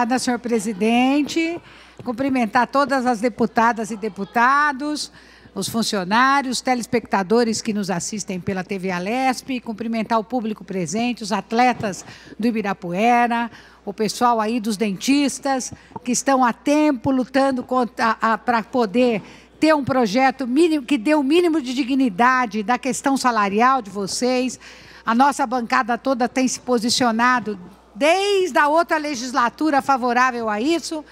Obrigada, senhor presidente. Cumprimentar todas as deputadas e deputados, os funcionários, telespectadores que nos assistem pela TV Alesp, cumprimentar o público presente, os atletas do Ibirapuera, o pessoal aí dos dentistas, que estão há tempo lutando para poder ter um projeto mínimo, que dê o um mínimo de dignidade da questão salarial de vocês. A nossa bancada toda tem se posicionado desde a outra legislatura favorável a isso.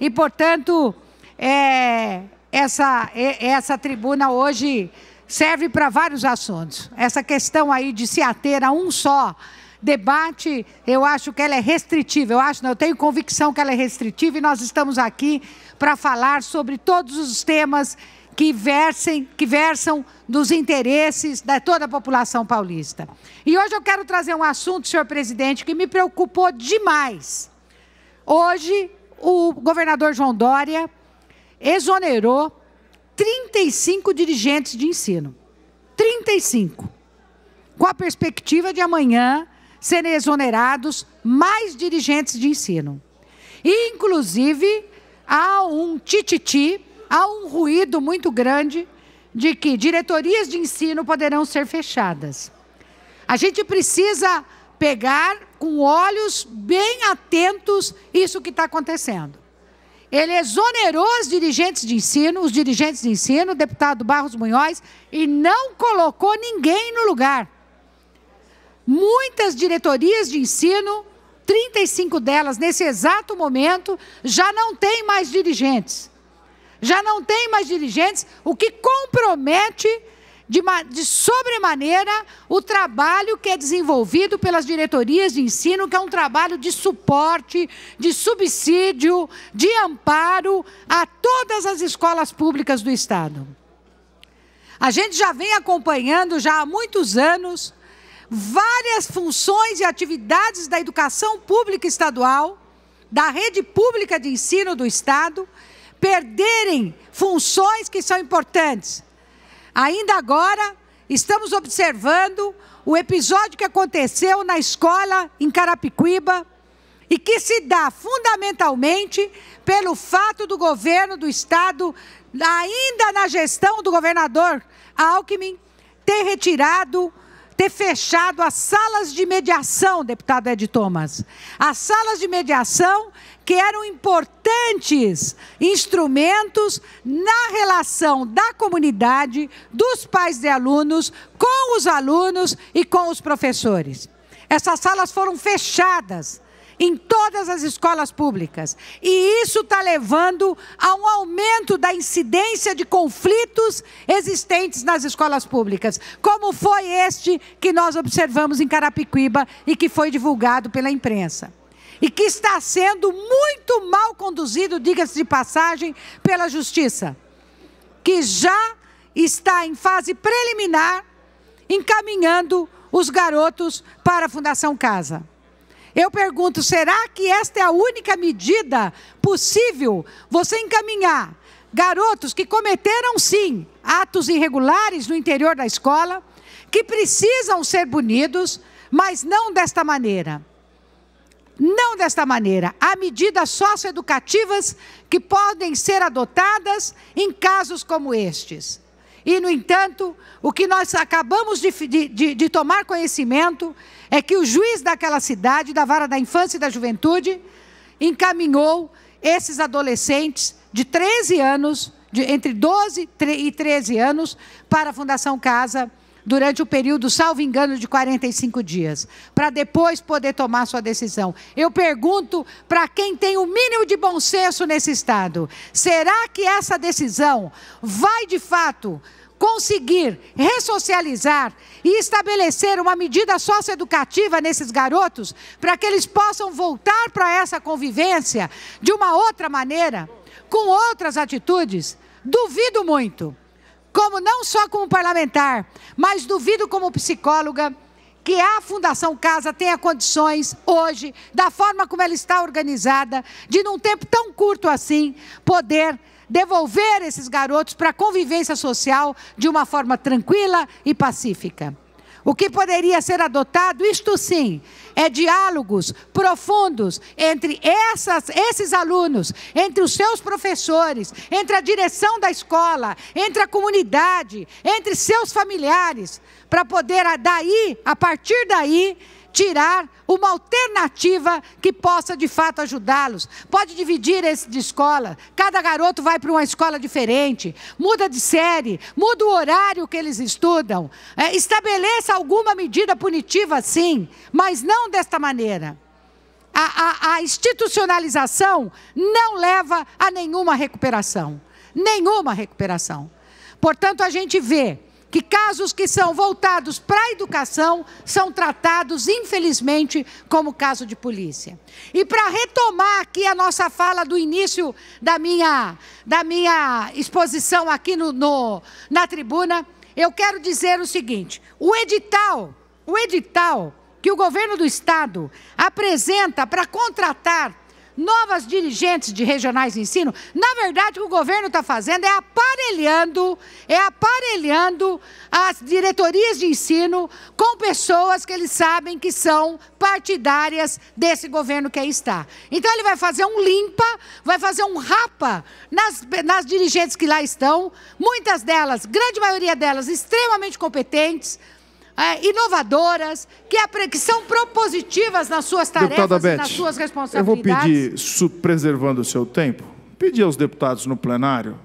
E, portanto, é, essa, é, essa tribuna hoje serve para vários assuntos. Essa questão aí de se ater a um só debate, eu acho que ela é restritiva. Eu acho, eu tenho convicção que ela é restritiva e nós estamos aqui para falar sobre todos os temas que, versem, que versam dos interesses da toda a população paulista. E hoje eu quero trazer um assunto, senhor presidente, que me preocupou demais. Hoje, o governador João Dória exonerou 35 dirigentes de ensino. 35. Com a perspectiva de amanhã serem exonerados mais dirigentes de ensino. E, inclusive, há um tititi há um ruído muito grande de que diretorias de ensino poderão ser fechadas. A gente precisa pegar com olhos bem atentos isso que está acontecendo. Ele exonerou os dirigentes de ensino, os dirigentes de ensino, o deputado Barros Munhoz, e não colocou ninguém no lugar. Muitas diretorias de ensino, 35 delas nesse exato momento, já não têm mais dirigentes já não tem mais dirigentes, o que compromete de, de, sobremaneira o trabalho que é desenvolvido pelas diretorias de ensino, que é um trabalho de suporte, de subsídio, de amparo a todas as escolas públicas do Estado. A gente já vem acompanhando já há muitos anos várias funções e atividades da educação pública estadual, da rede pública de ensino do Estado, perderem funções que são importantes. Ainda agora, estamos observando o episódio que aconteceu na escola em Carapicuíba e que se dá fundamentalmente pelo fato do governo do estado, ainda na gestão do governador Alckmin, ter retirado ter fechado as salas de mediação, deputado Ed Thomas. As salas de mediação que eram importantes instrumentos na relação da comunidade, dos pais de alunos, com os alunos e com os professores. Essas salas foram fechadas em todas as escolas públicas. E isso está levando a um aumento da incidência de conflitos existentes nas escolas públicas, como foi este que nós observamos em Carapicuíba e que foi divulgado pela imprensa e que está sendo muito mal conduzido, diga-se de passagem, pela Justiça, que já está em fase preliminar encaminhando os garotos para a Fundação Casa. Eu pergunto: será que esta é a única medida possível você encaminhar garotos que cometeram, sim, atos irregulares no interior da escola, que precisam ser punidos, mas não desta maneira? Não desta maneira. Há medidas socioeducativas que podem ser adotadas em casos como estes. E, no entanto, o que nós acabamos de, de, de, tomar conhecimento é que o juiz daquela cidade, da vara da infância e da juventude, encaminhou esses adolescentes de 13 anos, de, entre 12 e 13 anos, para a Fundação Casa durante o período, salvo engano, de 45 dias, para depois poder tomar sua decisão. Eu pergunto para quem tem o mínimo de bom senso nesse Estado: será que essa decisão vai de fato conseguir ressocializar e estabelecer uma medida socioeducativa nesses garotos, para que eles possam voltar para essa convivência de uma outra maneira, com outras atitudes, duvido muito, como não só como parlamentar, mas duvido como psicóloga que a Fundação Casa tenha condições hoje, da forma como ela está organizada, de num tempo tão curto assim, poder devolver esses garotos para a convivência social de uma forma tranquila e pacífica. O que poderia ser adotado, isto sim, é diálogos profundos entre essas, esses alunos, entre os seus professores, entre a direção da escola, entre a comunidade, entre seus familiares, para poder daí, a partir daí, tirar uma alternativa que possa de fato ajudá-los. Pode dividir esse de escola. Cada garoto vai para uma escola diferente, muda de série, muda o horário que eles estudam. É, estabeleça alguma medida punitiva, sim, mas não desta maneira. A, a, a institucionalização não leva a nenhuma recuperação. Nenhuma recuperação. Portanto, a gente vê que casos que são voltados para a educação são tratados, infelizmente, como caso de polícia. E para retomar aqui a nossa fala do início da minha, da minha exposição aqui no, no na tribuna, eu quero dizer o seguinte: o edital, o edital que o governo do estado apresenta para contratar novas dirigentes de regionais de ensino. Na verdade, o que o governo está fazendo é aparelhando, é aparelhando as diretorias de ensino com pessoas que eles sabem que são partidárias desse governo que aí está. Então ele vai fazer um limpa, vai fazer um rapa nas, nas dirigentes que lá estão, muitas delas, grande maioria delas, extremamente competentes é, inovadoras, que, que, são propositivas nas suas tarefas e nas suas responsabilidades. Eu vou pedir, preservando o seu tempo, pedir aos deputados no plenário.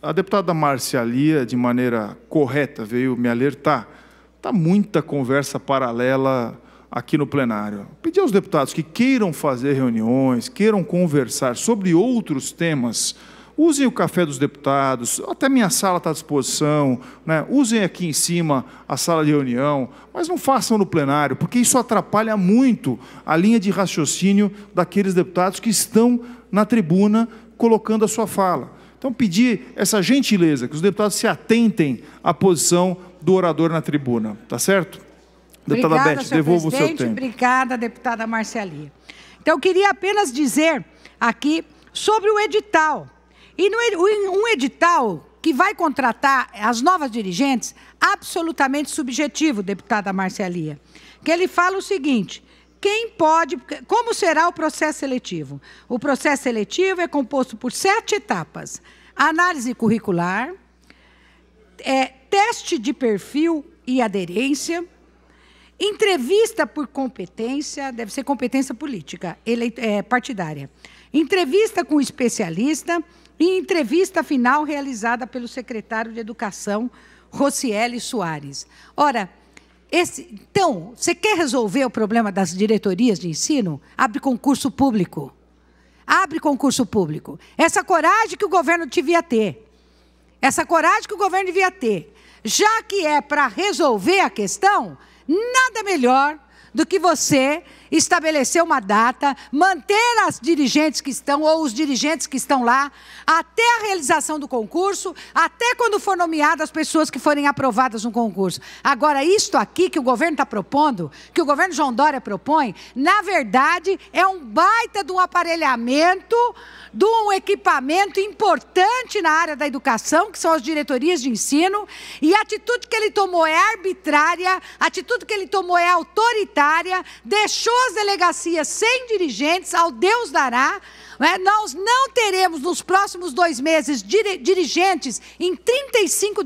A deputada Marcia Lia, de maneira correta, veio me alertar. Está muita conversa paralela aqui no plenário. Pedir aos deputados que queiram fazer reuniões, queiram conversar sobre outros temas Usem o café dos deputados, até minha sala está à disposição, né? usem aqui em cima a sala de reunião, mas não façam no plenário, porque isso atrapalha muito a linha de raciocínio daqueles deputados que estão na tribuna colocando a sua fala. Então, pedir essa gentileza, que os deputados se atentem à posição do orador na tribuna, tá certo? Deputada obrigada, Beth, devolvo o seu tempo. Obrigada, deputada Marcelia. Então, eu queria apenas dizer aqui sobre o edital e no, um edital que vai contratar as novas dirigentes, absolutamente subjetivo, deputada Marcelia, que ele fala o seguinte. Quem pode, como será o processo seletivo? O processo seletivo é composto por sete etapas: análise curricular, é, teste de perfil e aderência, Entrevista por competência, deve ser competência política, ele, é, partidária. Entrevista com especialista, em entrevista final realizada pelo secretário de Educação, Rocieli Soares. Ora, esse, então, você quer resolver o problema das diretorias de ensino? Abre concurso público. Abre concurso público. Essa coragem que o governo devia ter. Essa coragem que o governo devia ter. Já que é para resolver a questão, nada melhor do que você estabelecer uma data, manter as dirigentes que estão ou os dirigentes que estão lá até a realização do concurso, até quando for nomeada as pessoas que forem aprovadas no concurso. Agora, isto aqui que o governo está propondo, que o governo João Dória propõe, na verdade é um baita de um aparelhamento, de um equipamento importante na área da educação, que são as diretorias de ensino, e a atitude que ele tomou é arbitrária, a atitude que ele tomou é autoritária deixou as delegacias sem dirigentes, ao Deus dará. Né? Nós não teremos nos próximos dois meses dirigentes em 35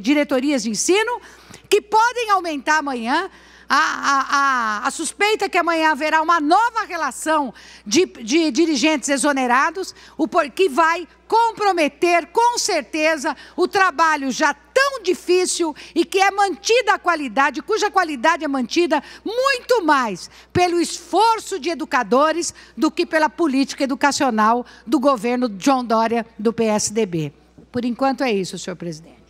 diretorias de ensino, que podem aumentar amanhã a, a, a, suspeita é que amanhã haverá uma nova relação de, de dirigentes exonerados, o que vai comprometer com certeza o trabalho já tão difícil e que é mantida a qualidade, cuja qualidade é mantida muito mais pelo esforço de educadores do que pela política educacional do governo John Dória do PSDB. Por enquanto é isso, senhor presidente.